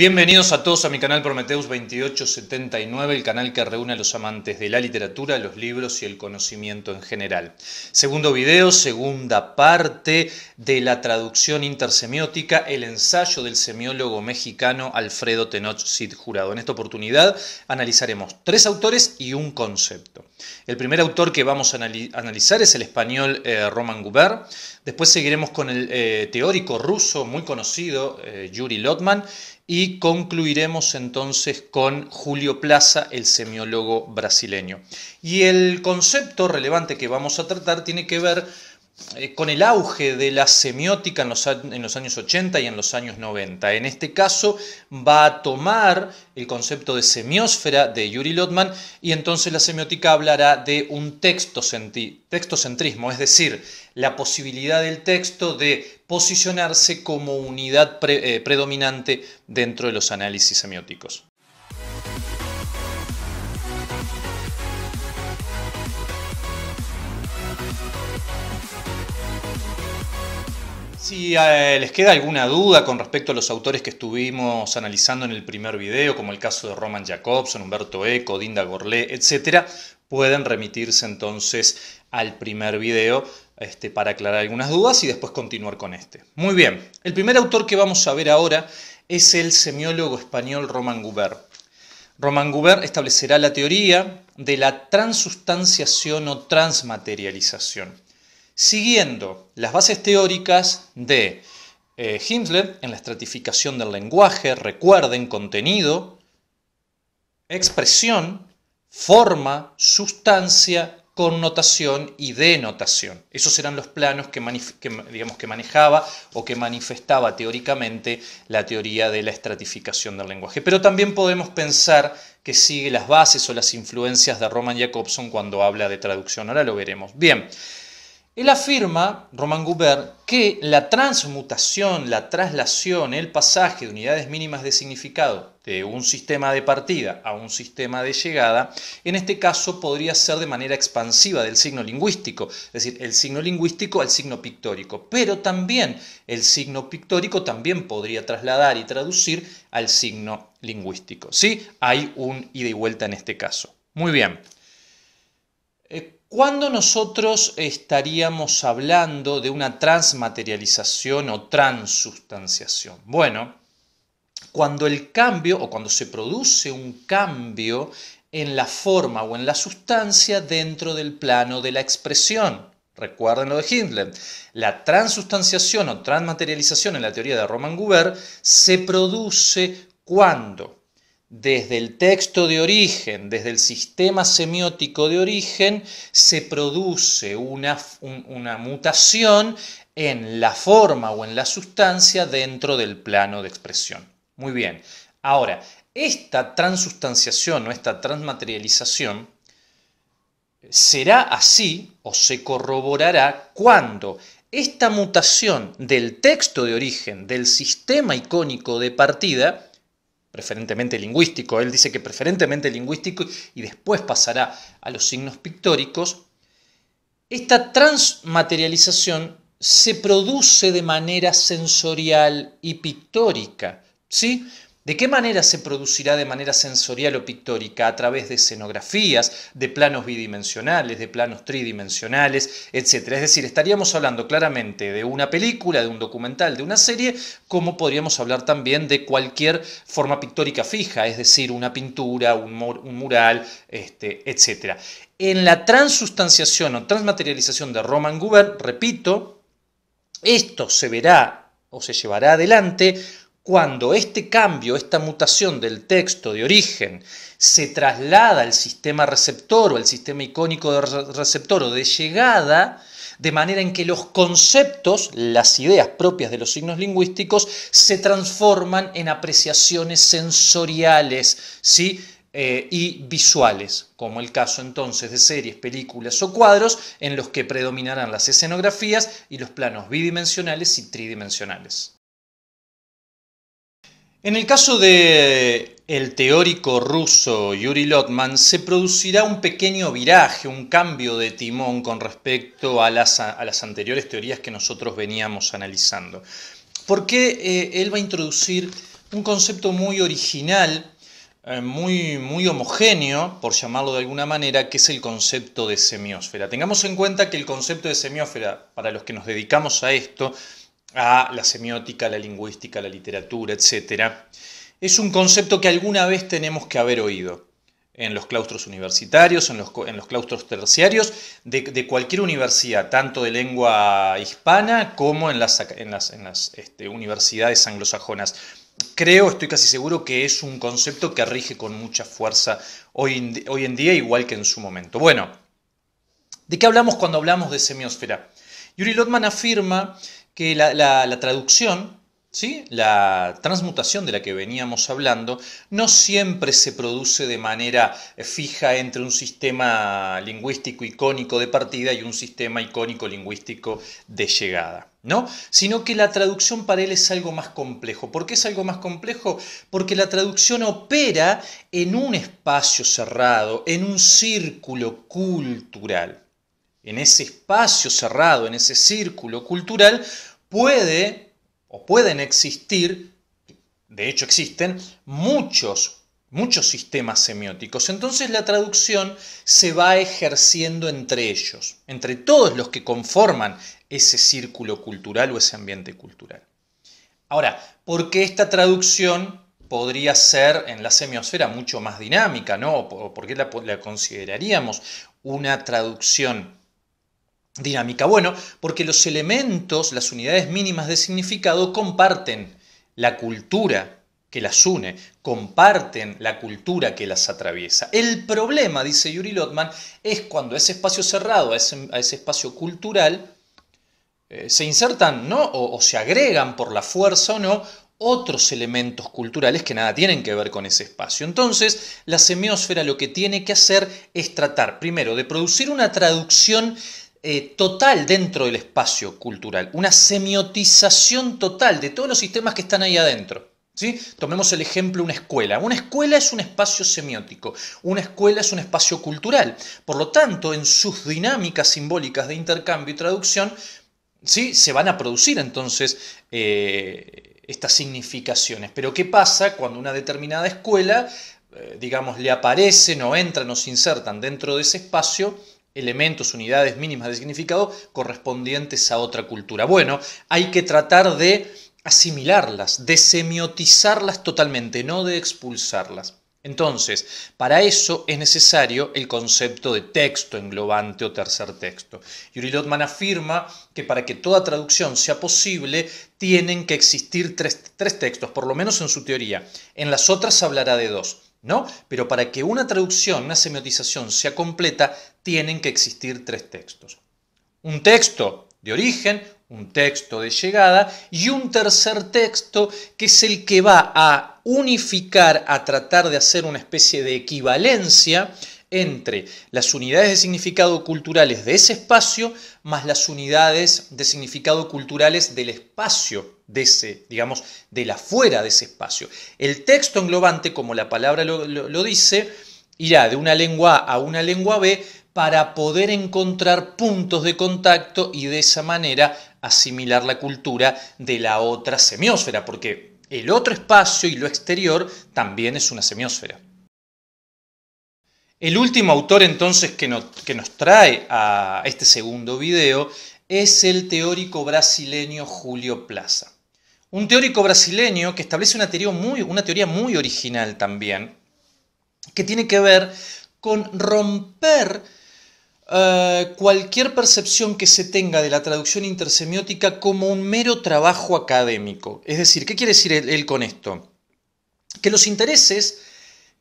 Bienvenidos a todos a mi canal Prometeus 2879, el canal que reúne a los amantes de la literatura, los libros y el conocimiento en general. Segundo video, segunda parte de la traducción intersemiótica, el ensayo del semiólogo mexicano Alfredo Tenoch Jurado. En esta oportunidad analizaremos tres autores y un concepto. El primer autor que vamos a analizar es el español eh, Roman Guber. Después seguiremos con el eh, teórico ruso muy conocido eh, Yuri Lotman y concluiremos entonces con Julio Plaza, el semiólogo brasileño. Y el concepto relevante que vamos a tratar tiene que ver eh, con el auge de la semiótica en los, años 80 y en los años 90. En este caso va a tomar el concepto de semiósfera de Yuri Lotman y entonces la semiótica hablará de un textocentrismo, es decir, la posibilidad del texto de posicionarse como unidad eh, predominante dentro de los análisis semióticos. Si eh, les queda alguna duda con respecto a los autores que estuvimos analizando en el primer video, como el caso de Roman Jacobson, Humberto Eco, Dinda Gorlé, etc., pueden remitirse entonces al primer video este, para aclarar algunas dudas y después continuar con este. Muy bien, el primer autor que vamos a ver ahora es el semiólogo español Roman Guber. Roman Guber establecerá la teoría de la transustanciación o transmaterialización siguiendo las bases teóricas de eh, Himmler en la estratificación del lenguaje, recuerden, contenido, expresión, forma, sustancia, connotación y denotación. Esos eran los planos que, digamos, que, manejaba o que manifestaba teóricamente la teoría de la estratificación del lenguaje. Pero también podemos pensar que sigue las bases o las influencias de Roman Jacobson cuando habla de traducción. Ahora lo veremos. Bien. Él afirma, Román Goubert, que la transmutación, la traslación, el pasaje de unidades mínimas de significado de un sistema de partida a un sistema de llegada, en este caso podría ser de manera expansiva del signo lingüístico, es decir, el signo lingüístico al signo pictórico, pero también el signo pictórico también podría trasladar y traducir al signo lingüístico. ¿sí? Hay un ida y vuelta en este caso. Muy bien. ¿Cuándo nosotros estaríamos hablando de una transmaterialización o transustanciación? Bueno, cuando el cambio o cuando se produce un cambio en la forma o en la sustancia dentro del plano de la expresión. Recuerden lo de Hindle, La transustanciación o transmaterialización en la teoría de Roman Guber se produce cuando desde el texto de origen, desde el sistema semiótico de origen, se produce una, una mutación en la forma o en la sustancia dentro del plano de expresión. Muy bien. Ahora, esta transustanciación o esta transmaterialización será así o se corroborará cuando esta mutación del texto de origen, del sistema icónico de partida, preferentemente lingüístico, él dice que preferentemente lingüístico y después pasará a los signos pictóricos, esta transmaterialización se produce de manera sensorial y pictórica, ¿sí? ¿De qué manera se producirá de manera sensorial o pictórica? A través de escenografías, de planos bidimensionales, de planos tridimensionales, etc. Es decir, estaríamos hablando claramente de una película, de un documental, de una serie, como podríamos hablar también de cualquier forma pictórica fija, es decir, una pintura, un, mural, este, etc. En la transustanciación o transmaterialización de Roman Guber, repito, esto se verá o se llevará adelante cuando este cambio, esta mutación del texto de origen se traslada al sistema receptor o al sistema icónico de receptor o de llegada, de manera en que los conceptos, las ideas propias de los signos lingüísticos, se transforman en apreciaciones sensoriales ¿sí? Eh, y visuales, como el caso entonces de series, películas o cuadros en los que predominarán las escenografías y los planos bidimensionales y tridimensionales. En el caso de el teórico ruso Yuri Lotman se producirá un pequeño viraje, un cambio de timón con respecto a las, a las anteriores teorías que nosotros veníamos analizando. Porque eh, él va a introducir un concepto muy original, eh, muy, muy homogéneo, por llamarlo de alguna manera, que es el concepto de semiósfera. Tengamos en cuenta que el concepto de semiósfera, para los que nos dedicamos a esto, a la semiótica, la lingüística, la literatura, etc., es un concepto que alguna vez tenemos que haber oído en los claustros universitarios, en los, claustros terciarios, de, cualquier universidad, tanto de lengua hispana como en las, en las, este, universidades anglosajonas. Creo, estoy casi seguro que es un concepto que rige con mucha fuerza hoy en, hoy en día, igual que en su momento. Bueno, ¿de qué hablamos cuando hablamos de semiosfera? Yuri Lotman afirma que la, traducción, ¿sí? la transmutación de la que veníamos hablando, no siempre se produce de manera eh, fija entre un sistema lingüístico icónico de partida y un sistema icónico lingüístico de llegada. ¿No? Sino que la traducción para él es algo más complejo. ¿Por qué es algo más complejo? Porque la traducción opera en un espacio cerrado, en un círculo cultural en ese espacio cerrado, en ese círculo cultural, puede o pueden existir, de hecho existen, muchos, muchos sistemas semióticos. Entonces la traducción se va ejerciendo entre ellos, entre todos los que conforman ese círculo cultural o ese ambiente cultural. Ahora, ¿por qué esta traducción podría ser en la semiosfera mucho más dinámica, ¿no? ¿Por qué la, la consideraríamos una traducción dinámica? Bueno, porque los elementos, las unidades mínimas de significado, comparten la cultura que las une, comparten la cultura que las atraviesa. El problema, dice Yuri Lotman, es cuando ese espacio cerrado, a ese, espacio cultural, eh, se insertan ¿no? o, se agregan por la fuerza o no otros elementos culturales que nada tienen que ver con ese espacio. Entonces, la semiosfera lo que tiene que hacer es tratar primero de producir una traducción eh, total dentro del espacio cultural, una semiotización total de todos los sistemas que están ahí adentro. ¿Sí? Tomemos el ejemplo una escuela. Una escuela es un espacio semiótico, una escuela es un espacio cultural. Por lo tanto, en sus dinámicas simbólicas de intercambio y traducción, ¿sí? se van a producir entonces eh, estas significaciones. Pero ¿qué pasa cuando una determinada escuela, eh, digamos, le aparecen o entran o se insertan dentro de ese espacio? elementos, unidades mínimas de significado correspondientes a otra cultura. Bueno, hay que tratar de asimilarlas, de semiotizarlas totalmente, no de expulsarlas. Entonces, para eso es necesario el concepto de texto englobante o tercer texto. Yuri Lotman afirma que para que toda traducción sea posible, tienen que existir tres, tres textos, por lo menos en su teoría. En las otras hablará de dos pero para que una traducción, una semiotización sea completa, tienen que existir tres textos. Un texto de origen, un texto de llegada y un tercer texto que es el que va a unificar, a tratar de hacer una especie de equivalencia entre las unidades de significado culturales de ese espacio más las unidades de significado culturales del espacio de ese, digamos, de la fuera de ese espacio. El texto englobante, como la palabra lo, dice, irá de una lengua A a una lengua B para poder encontrar puntos de contacto y de esa manera asimilar la cultura de la otra semiósfera, porque el otro espacio y lo exterior también es una semiósfera. El último autor entonces que nos, trae a este segundo video es el teórico brasileño Julio Plaza. Un teórico brasileño que establece una teoría, muy, original también, que tiene que ver con romper eh, cualquier percepción que se tenga de la traducción intersemiótica como un mero trabajo académico. Es decir, ¿qué quiere decir él con esto? Que los intereses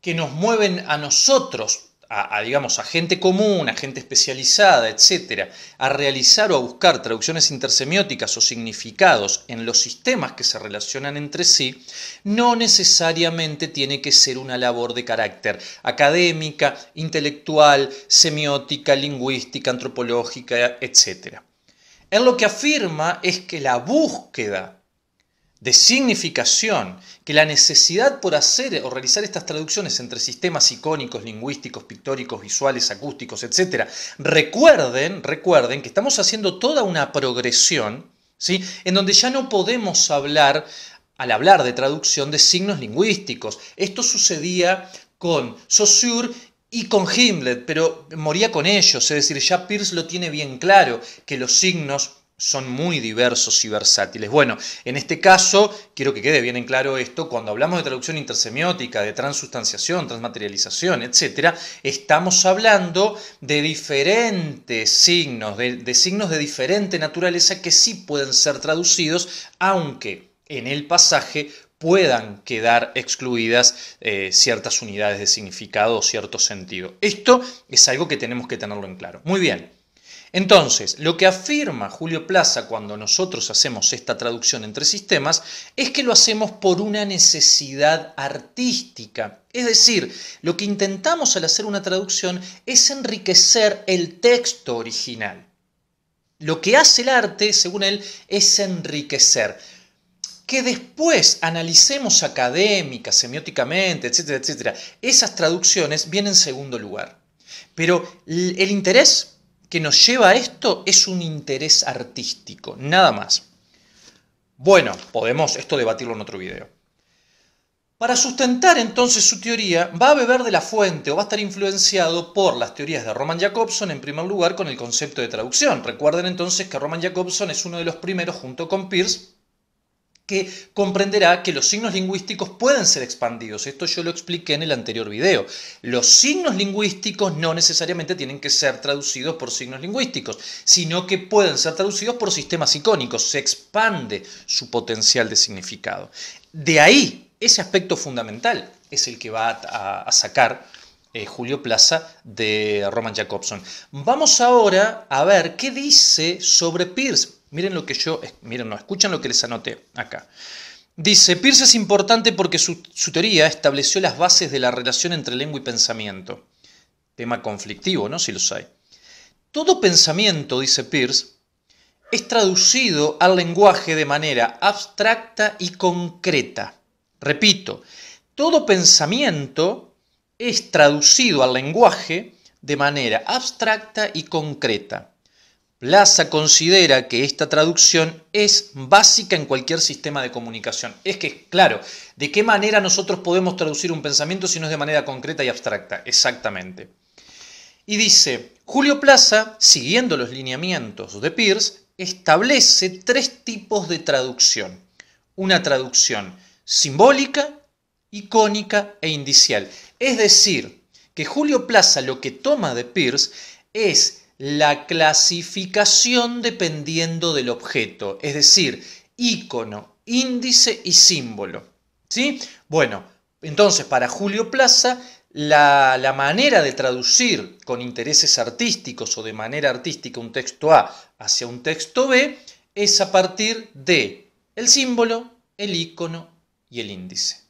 que nos mueven a nosotros a, digamos, a gente común, a gente especializada, etcétera, a realizar o a buscar traducciones intersemióticas o significados en los sistemas que se relacionan entre sí, no necesariamente tiene que ser una labor de carácter académica, intelectual, semiótica, lingüística, antropológica, etcétera. en lo que afirma es que la búsqueda de significación que la necesidad por hacer o realizar estas traducciones entre sistemas icónicos, lingüísticos, pictóricos, visuales, acústicos, etc. Recuerden, recuerden que estamos haciendo toda una progresión, ¿sí? En donde ya no podemos hablar al hablar de traducción de signos lingüísticos. Esto sucedía con Saussure y con Himmler, pero moría con ellos, es decir, ya Peirce lo tiene bien claro, que los signos son muy diversos y versátiles. Bueno, en este caso, quiero que quede bien en claro esto, cuando hablamos de traducción intersemiótica, de transustanciación, transmaterialización, etc., estamos hablando de diferentes signos, de, signos de diferente naturaleza que sí pueden ser traducidos, aunque en el pasaje puedan quedar excluidas eh, ciertas unidades de significado o cierto sentido. Esto es algo que tenemos que tenerlo en claro. Muy bien. Entonces, lo que afirma Julio Plaza cuando nosotros hacemos esta traducción entre sistemas es que lo hacemos por una necesidad artística. Es decir, lo que intentamos al hacer una traducción es enriquecer el texto original. Lo que hace el arte, según él, es enriquecer. Que después analicemos académica, semióticamente, etcétera, etcétera, esas traducciones vienen en segundo lugar. Pero el interés que nos lleva a esto es un interés artístico, nada más. Bueno, podemos esto debatirlo en otro video. Para sustentar entonces su teoría, va a beber de la fuente o va a estar influenciado por las teorías de Roman Jacobson, en primer lugar con el concepto de traducción. Recuerden entonces que Roman Jacobson es uno de los primeros, junto con Peirce, que comprenderá que los signos lingüísticos pueden ser expandidos. Esto yo lo expliqué en el anterior video. Los signos lingüísticos no necesariamente tienen que ser traducidos por signos lingüísticos, sino que pueden ser traducidos por sistemas icónicos. Se expande su potencial de significado. De ahí, ese aspecto fundamental es el que va a, sacar eh, Julio Plaza de Roman Jacobson. Vamos ahora a ver qué dice sobre Peirce. Miren lo que yo, miren, no, escuchan lo que les anoté acá. Dice, Peirce es importante porque su, su, teoría estableció las bases de la relación entre lengua y pensamiento. Tema conflictivo, ¿no? Si los hay. Todo pensamiento, dice Peirce, es traducido al lenguaje de manera abstracta y concreta. Repito, todo pensamiento es traducido al lenguaje de manera abstracta y concreta. Plaza considera que esta traducción es básica en cualquier sistema de comunicación. Es que, claro, ¿de qué manera nosotros podemos traducir un pensamiento si no es de manera concreta y abstracta? Exactamente. Y dice, Julio Plaza, siguiendo los lineamientos de Peirce, establece tres tipos de traducción. Una traducción simbólica, icónica e indicial. Es decir, que Julio Plaza lo que toma de Peirce es la clasificación dependiendo del objeto, es decir, ícono, índice y símbolo. ¿sí? Bueno, entonces para Julio Plaza, la, la, manera de traducir con intereses artísticos o de manera artística un texto A hacia un texto B es a partir de el símbolo, el ícono y el índice.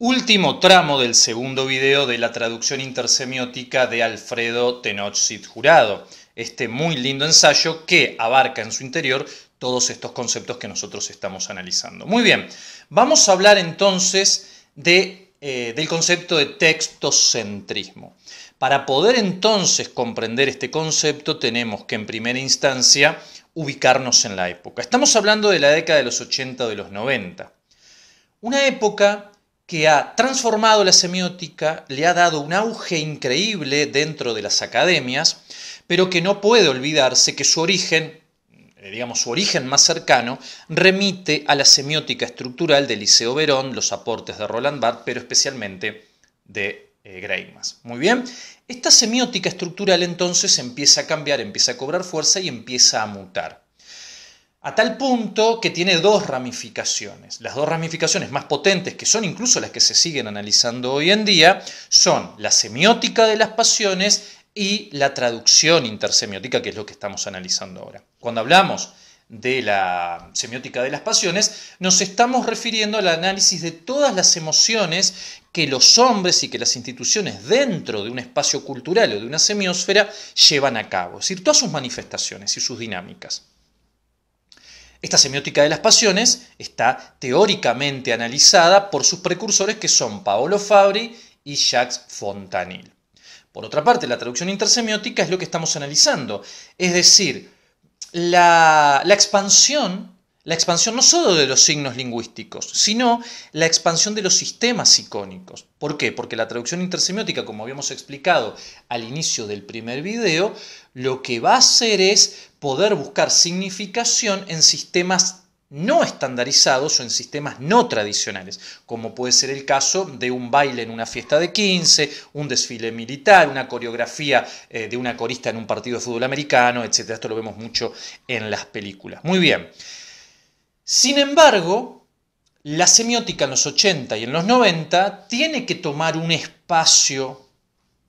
Último tramo del segundo video de la traducción intersemiótica de Alfredo Tenochtit Jurado, este muy lindo ensayo que abarca en su interior todos estos conceptos que nosotros estamos analizando. Muy bien, vamos a hablar entonces de, eh, del concepto de textocentrismo. Para poder entonces comprender este concepto tenemos que en primera instancia ubicarnos en la época. Estamos hablando de la década de los 80 o de los 90. Una época que ha transformado la semiótica, le ha dado un auge increíble dentro de las academias, pero que no puede olvidarse que su origen, eh, digamos su origen más cercano, remite a la semiótica estructural de Liceo Verón, los aportes de Roland Barthes, pero especialmente de eh, Greimas. Muy bien, esta semiótica estructural entonces empieza a cambiar, empieza a cobrar fuerza y empieza a mutar. A tal punto que tiene dos ramificaciones. Las dos ramificaciones más potentes, que son incluso las que se siguen analizando hoy en día, son la semiótica de las pasiones y la traducción intersemiótica, que es lo que estamos analizando ahora. Cuando hablamos de la semiótica de las pasiones, nos estamos refiriendo al análisis de todas las emociones que los hombres y que las instituciones dentro de un espacio cultural o de una semiosfera llevan a cabo, es decir, todas sus manifestaciones y sus dinámicas. Esta semiótica de las pasiones está teóricamente analizada por sus precursores que son Paolo Fabri y Jacques Fontanil. Por otra parte, la traducción intersemiótica es lo que estamos analizando, es decir, la, la expansión la expansión no solo de los signos lingüísticos, sino la expansión de los sistemas icónicos. ¿Por qué? Porque la traducción intersemiótica, como habíamos explicado al inicio del primer video, lo que va a hacer es poder buscar significación en sistemas no estandarizados o en sistemas no tradicionales, como puede ser el caso de un baile en una fiesta de 15, un desfile militar, una coreografía eh, de una corista en un partido de fútbol americano, etc. Esto lo vemos mucho en las películas. Muy bien. Sin embargo, la semiótica en los 80 y en los 90 tiene que tomar un espacio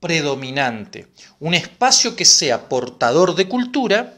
predominante, un espacio que sea portador de cultura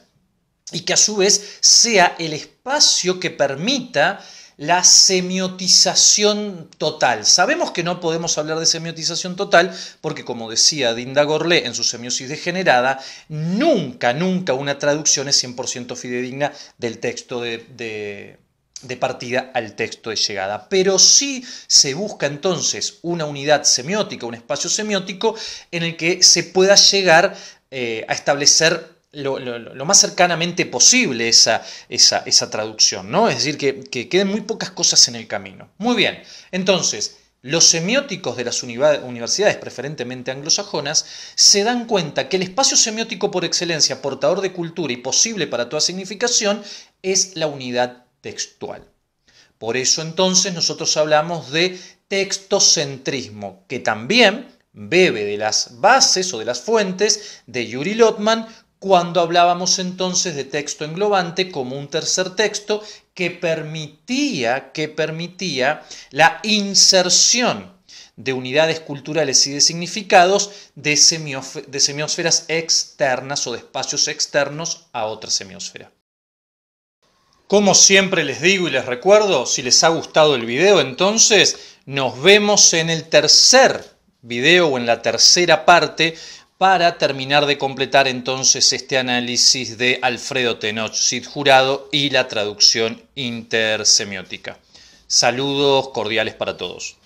y que a su vez sea el espacio que permita la semiotización total. Sabemos que no podemos hablar de semiotización total porque, como decía Dinda Gorlé en su semiosis degenerada, nunca, nunca una traducción es 100% fidedigna del texto de, de, de partida al texto de llegada. Pero sí se busca entonces una unidad semiótica, un espacio semiótico en el que se pueda llegar eh, a establecer lo, más cercanamente posible esa, esa, traducción, ¿no? Es decir, que, que, queden muy pocas cosas en el camino. Muy bien, entonces, los semióticos de las universidades, preferentemente anglosajonas, se dan cuenta que el espacio semiótico por excelencia, portador de cultura y posible para toda significación, es la unidad textual. Por eso entonces nosotros hablamos de textocentrismo, que también bebe de las bases o de las fuentes de Yuri Lotman cuando hablábamos entonces de texto englobante como un tercer texto que permitía, que permitía la inserción de unidades culturales y de significados de, semiosferas externas o de espacios externos a otra semiosfera. Como siempre les digo y les recuerdo, si les ha gustado el video, entonces nos vemos en el tercer video o en la tercera parte para terminar de completar entonces este análisis de Alfredo Tenoch, Cid Jurado y la traducción intersemiótica. Saludos cordiales para todos.